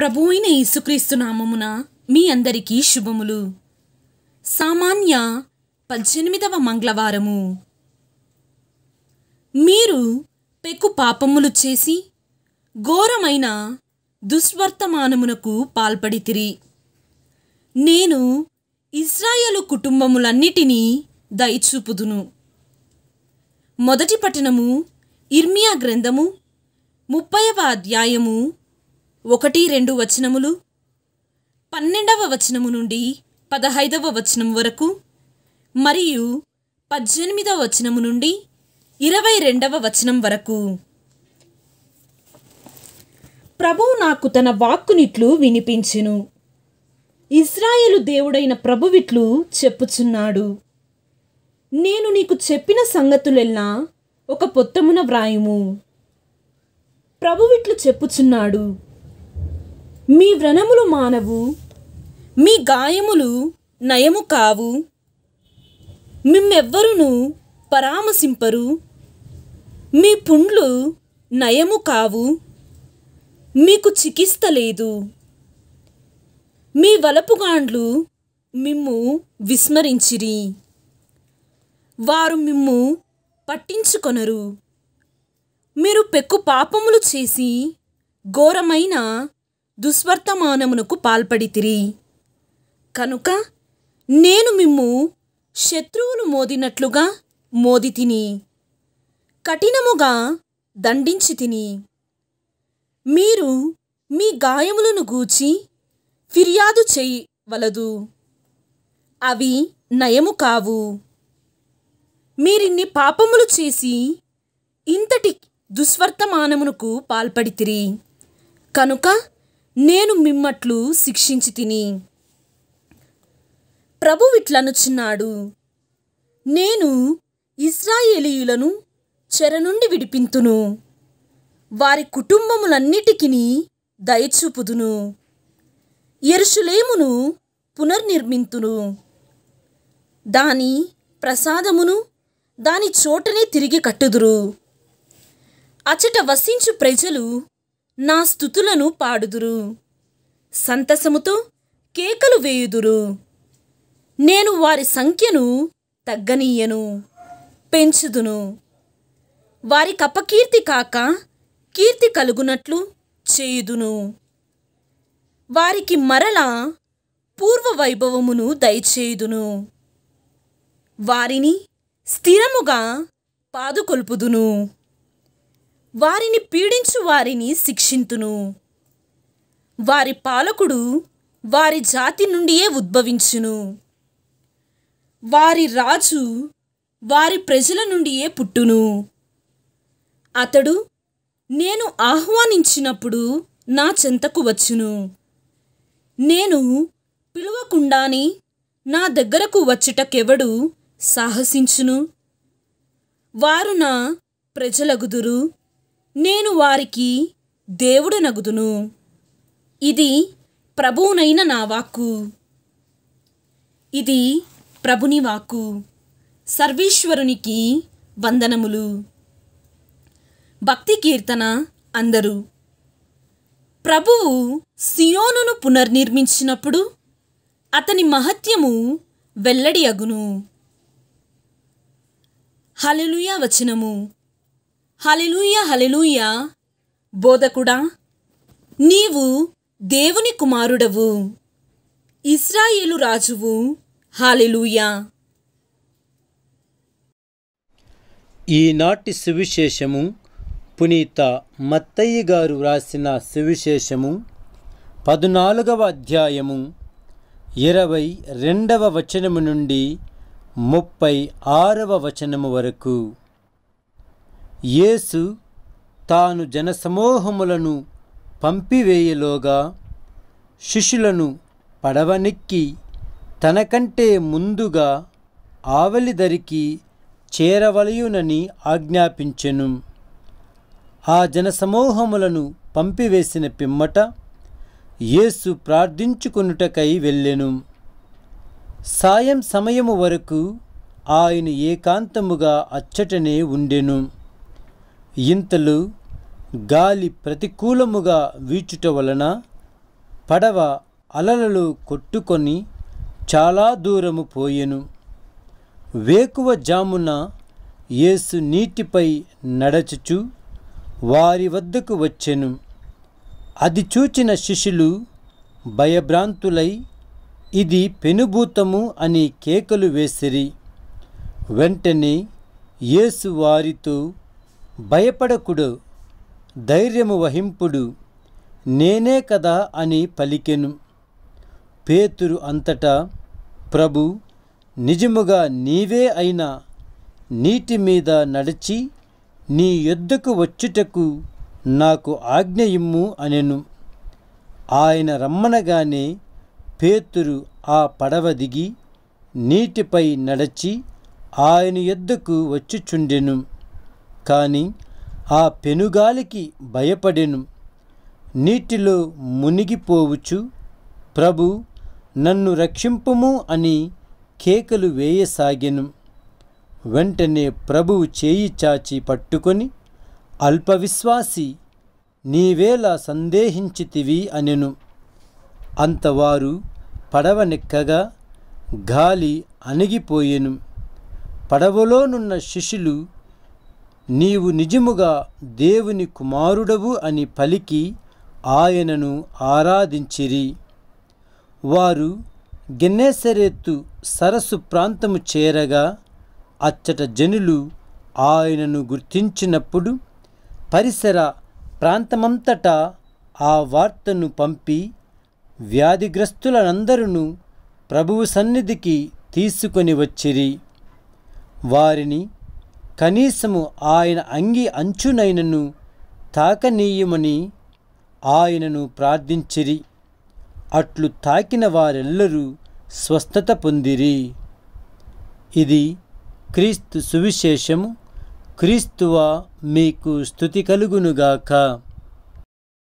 ప్రభు అయిన యేసుక్రీస్తు నామమున మీ అందరికీ శుభములు సామాన్య పద్దెనిమిదవ మంగళవారము మీరు పెక్కు పాపములు చేసి ఘోరమైన దుష్వర్తమానమునకు పాల్పడితిరి నేను ఇజ్రాయలు కుటుంబములన్నిటినీ దయచూపుదును మొదటి పట్టణము ఇర్మియా గ్రంథము ముప్పైవ అధ్యాయము ఒకటి రెండు వచనములు పన్నెండవ వచనము నుండి పదహైదవ వచనం వరకు మరియు పద్దెనిమిదవ వచనము నుండి ఇరవై రెండవ వచనం వరకు ప్రభువు నాకు తన వాక్కునిట్లు వినిపించెను ఇజ్రాయేలు దేవుడైన ప్రభువిట్లు చెప్పుచున్నాడు నేను నీకు చెప్పిన సంగతులెల్లా ఒక పొత్తమున వ్రాయుము ప్రభువిట్లు చెప్పుచున్నాడు మీ వ్రణములు మానవు మీ గాయములు నయము కావు మిమ్మెవ్వరును పరామసింపరు మీ పుండ్లు నయము కావు మీకు చికిత్స లేదు మీ వలపుగాండ్లు మిమ్ము విస్మరించిరి వారు మిమ్ము పట్టించుకొనరు మీరు పెక్కు పాపములు చేసి ఘోరమైన దుస్వర్తమానమునకు పాల్పడితిరి కనుక నేను మిమ్ము శత్రువులు మోదినట్లుగా మోది తిని కఠినముగా దండించి తిని మీరు మీ గాయములను గూచి ఫిర్యాదు చేయవలదు అవి నయము కావు మీరిన్ని పాపములు చేసి ఇంతటి దుస్వర్తమానమునకు పాల్పడితిరి కనుక నేను మిమ్మట్లు శిక్షించి తిని ప్రభు ప్రభువిట్లనుచున్నాడు నేను ఇస్రాయేలీయులను చెర నుండి విడిపింతును వారి కుటుంబములన్నిటికీ దయచూపుదును ఎరుషులేమును పునర్నిర్మింతును దాని ప్రసాదమును దాని చోటనే తిరిగి కట్టుదురు అచట వసించు ప్రజలు నా స్థుతులను పాడుదురు సంతసముతో కేకలు వేయుదురు నేను వారి సంఖ్యను తగ్గనీయను పెంచుదును వారి కపకీర్తి కాక కీర్తి కలుగునట్లు చేయుదును వారికి మరల పూర్వ వైభవమును దయచేయుదును వారిని స్థిరముగా పాదుకొల్పుదును వారిని పీడించు వారిని శిక్షింతును వారి పాలకుడు వారి జాతి నుండియే ఉద్భవించును వారి రాజు వారి ప్రజల నుండియే పుట్టును అతడు నేను ఆహ్వానించినప్పుడు నా చెంతకు వచ్చును నేను పిలువకుండానే నా దగ్గరకు వచ్చుటకెవడు సాహసించును వారు నా ప్రజలగుదురు నేను వారికి దేవుడు నగుదును ఇది ప్రభువునైన నా వాక్కు ఇది ప్రభుని వాక్కు సర్వేశ్వరునికి వందనములు భక్తి కీర్తన అందరూ ప్రభువు సియోనును పునర్నిర్మించినప్పుడు అతని మహత్యము వెల్లడి అగును హలలుయా వచనము హలిలూయ హలిలూయ బోధకుడా నీవు దేవుని కుమారుడవు ఇస్రాయేలు రాజువు హాలిలూయ ఈనాటి సువిశేషము పునీత మత్తయ్య గారు వ్రాసిన సువిశేషము పద్నాలుగవ అధ్యాయము ఇరవై రెండవ వచనము నుండి ముప్పై ఆరవ వచనము వరకు యేసు తాను జనసమూహములను పంపివేయలోగా శిష్యులను పడవనెక్కి తనకంటే ముందుగా ఆవలిదరికి చేరవలయునని ఆజ్ఞాపించెను ఆ జనసమూహములను పంపివేసిన పిమ్మట యేసు ప్రార్థించుకొనుటకై వెళ్ళెను సాయం సమయము వరకు ఆయన ఏకాంతముగా అచ్చటనే ఉండెను ఇంతలు గాలి ప్రతికూలముగా వీచుట వలన పడవ అలలలు కొట్టుకొని చాలా దూరము పోయెను వేకువ జామున యేసు నీటిపై నడచుచు వారి వద్దకు వచ్చెను అది చూచిన శిష్యులు భయభ్రాంతులై ఇది పెనుభూతము అని కేకలు వేసిరి వెంటనే యేసు వారితో భయపడకుడు ధైర్యము వహింపుడు నేనే కదా అని పలికెను పేతురు అంతటా ప్రభు నిజముగా నీవే అయినా నీటి మీద నడిచి నీ ఎద్దుకు వచ్చుటకు నాకు ఆజ్ఞ ఇమ్ము అనెను ఆయన రమ్మనగానే పేతురు ఆ పడవ దిగి నీటిపై నడచి ఆయన ఎద్దుకు వచ్చుచుండెను కానీ ఆ పెనుగాలికి భయపడెను నీటిలో మునిగిపోవచ్చు ప్రభు నన్ను రక్షింపము అని కేకలు వేయసాగెను వెంటనే ప్రభువు చేయి చాచి పట్టుకొని అల్పవిశ్వాసి నీవేలా సందేహించితివి అనెను అంతవారు పడవనెక్కగా గాలి అణిగిపోయెను పడవలోనున్న శిష్యులు నీవు నిజముగా దేవుని కుమారుడవు అని పలికి ఆయనను ఆరాధించిరి వారు గెన్నేసరెత్తు సరస్సు ప్రాంతము చేరగా అచ్చట జనులు ఆయనను గుర్తించినప్పుడు పరిసర ప్రాంతమంతటా ఆ వార్తను పంపి వ్యాధిగ్రస్తులనందరూ ప్రభువు సన్నిధికి తీసుకొని వచ్చిరి వారిని కనీసము ఆయన అంగి అంచునైనను తాకనీయమని ఆయనను ప్రార్థించిరి అట్లు తాకిన వారెల్లరూ స్వస్థత పొందిరి ఇది క్రీస్తు సువిశేషము క్రీస్తువా మీకు స్థుతి కలుగునుగాక